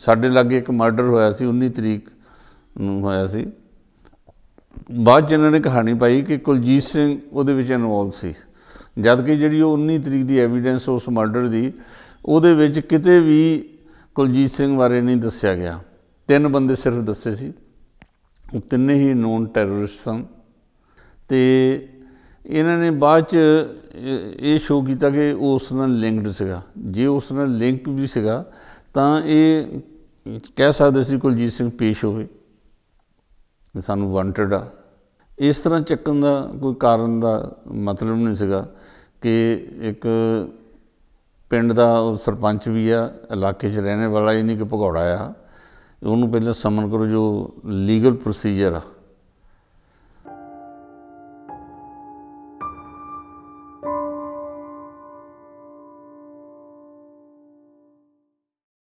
ਸਾਡੇ ਲਾਗੇ ਇੱਕ ਮਰਡਰ ਹੋਇਆ ਸੀ 19 ਤਰੀਕ ਨੂੰ ਹੋਇਆ ਸੀ ਬਾਅਦ ਜਿਹਨਾਂ ਨੇ ਕਹਾਣੀ ਪਾਈ ਕਿ ਕੁਲਜੀਤ ਸਿੰਘ ਉਹਦੇ ਵਿੱਚ ਇਨਵੋਲਵ ਸੀ ਜਦ ਕਿ ਜਿਹੜੀ ਉਹ 19 ਤਰੀਕ ਦੀ ਐਵੀਡੈਂਸ ਉਸ ਮਰਡਰ ਦੀ ਉਹਦੇ ਵਿੱਚ ਕਿਤੇ ਵੀ ਕੁਲਜੀਤ ਸਿੰਘ ਬਾਰੇ ਨਹੀਂ ਦੱਸਿਆ ਗਿਆ ਤਿੰਨ ਬੰਦੇ ਸਿਰਫ ਦੱਸੇ ਸੀ ਉਹ ਤਿੰਨੇ ਹੀ ਨੋਨ ਟੈਰਰਿਸਟ ਸਨ ਤੇ ਇਹਨਾਂ ਨੇ ਬਾਅਦ ਚ ਇਹ ਸ਼ੋਅ ਕੀਤਾ ਕਿ ਉਸ ਨਾਲ ਲਿੰਕਡ ਸੀਗਾ ਜੇ ਉਸ ਨਾਲ ਲਿੰਕ ਵੀ ਸੀਗਾ ਤਾਂ ਇਹ ਕਹਿ ਸਕਦੇ ਸੀ ਕੁਲਜੀਤ ਸਿੰਘ ਪੇਸ਼ ਹੋਵੇ ਸਾਨੂੰ ਵਾਂਟਡ ਆ ਇਸ ਤਰ੍ਹਾਂ ਚੱਕਣ ਦਾ ਕੋਈ ਕਾਰਨ ਦਾ ਮਤਲਬ ਨਹੀਂ ਸੀਗਾ ਕਿ ਇੱਕ ਪਿੰਡ ਦਾ ਸਰਪੰਚ ਵੀ ਆ ਇਲਾਕੇ 'ਚ ਰਹਿਣੇ ਵਾਲਾ ਇਹ ਨਹੀਂ ਕਿ ਭਗੌੜਾ ਆ ਉਹਨੂੰ ਪਹਿਲਾਂ ਸਮਨ ਕਰੋ ਜੋ ਲੀਗਲ ਪ੍ਰੋਸੀਜਰ ਆ